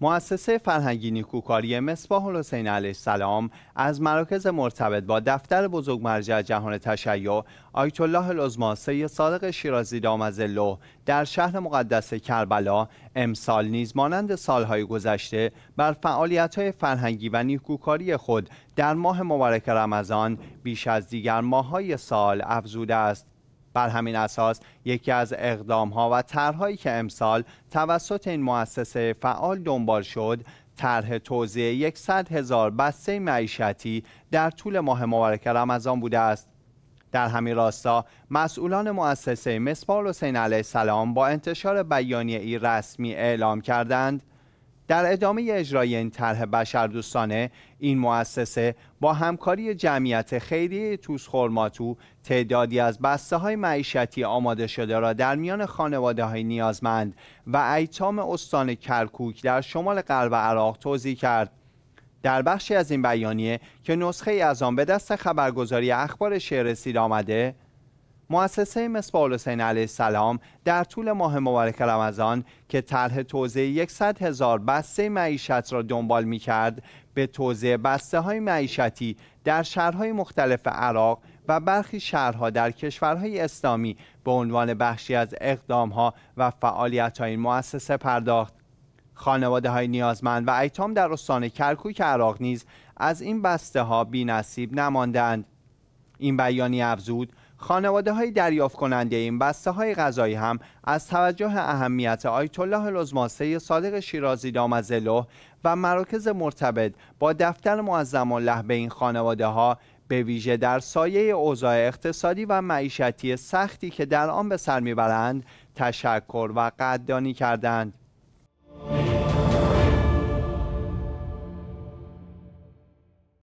مؤسسه فرهنگی نیکوکاری مصباح حسین علیه السلام از مراکز مرتبط با دفتر بزرگ مرجع جهان تشیع آیت الله العظما صادق شیرازی الله در شهر مقدس کربلا امسال نیز مانند سالهای گذشته بر فعالیت‌های فرهنگی و نیکوکاری خود در ماه مبارک رمضان بیش از دیگر ماه‌های سال افزوده است بر همین اساس یکی از اقدام ها و طرحهایی که امسال توسط این مؤسسه فعال دنبال شد طرح توزیع یکصد هزار بسته معیشتی در طول ماه مبارک رمضان بوده است در همین راستا مسئولان مؤسسه مسپال حسین علیه السلام با انتشار ای رسمی اعلام کردند در ادامه اجرای این طرح بشردوستانه این مؤسسه با همکاری جمعیت خیریه توس تعدادی از بسته های معیشتی آماده شده را در میان خانواده های نیازمند و ایتام استان کرکوک در شمال غرب عراق توضیح کرد در بخشی از این بیانیه که نسخه ای از آن به دست خبرگزاری اخبار شهر آمده مؤسسه مصباح حسین علیه السلام در طول ماه مبارک رمضان که طرح توزیع 100 هزار بسته معیشت را دنبال می کرد به توزیع بسته های معیشتی در شهرهای مختلف عراق و برخی شهرها در کشورهای اسلامی به عنوان بخشی از اقدامها و فعالیت های این مؤسسه پرداخت خانواده نیازمند و ایتام در استان کرکوک عراق نیز از این بسته ها بی نماندند این بیانی افزود خانواده های دریافت کننده این بسته های غذایی هم از توجه اهمیت آیت الله لزماسه صادق شیرازی دامزلو و مراکز مرتبط با دفتر معظم الله به این خانواده ها به ویژه در سایه اوضاع اقتصادی و معیشتی سختی که در آن به سر میبرند تشکر و قدردانی کردند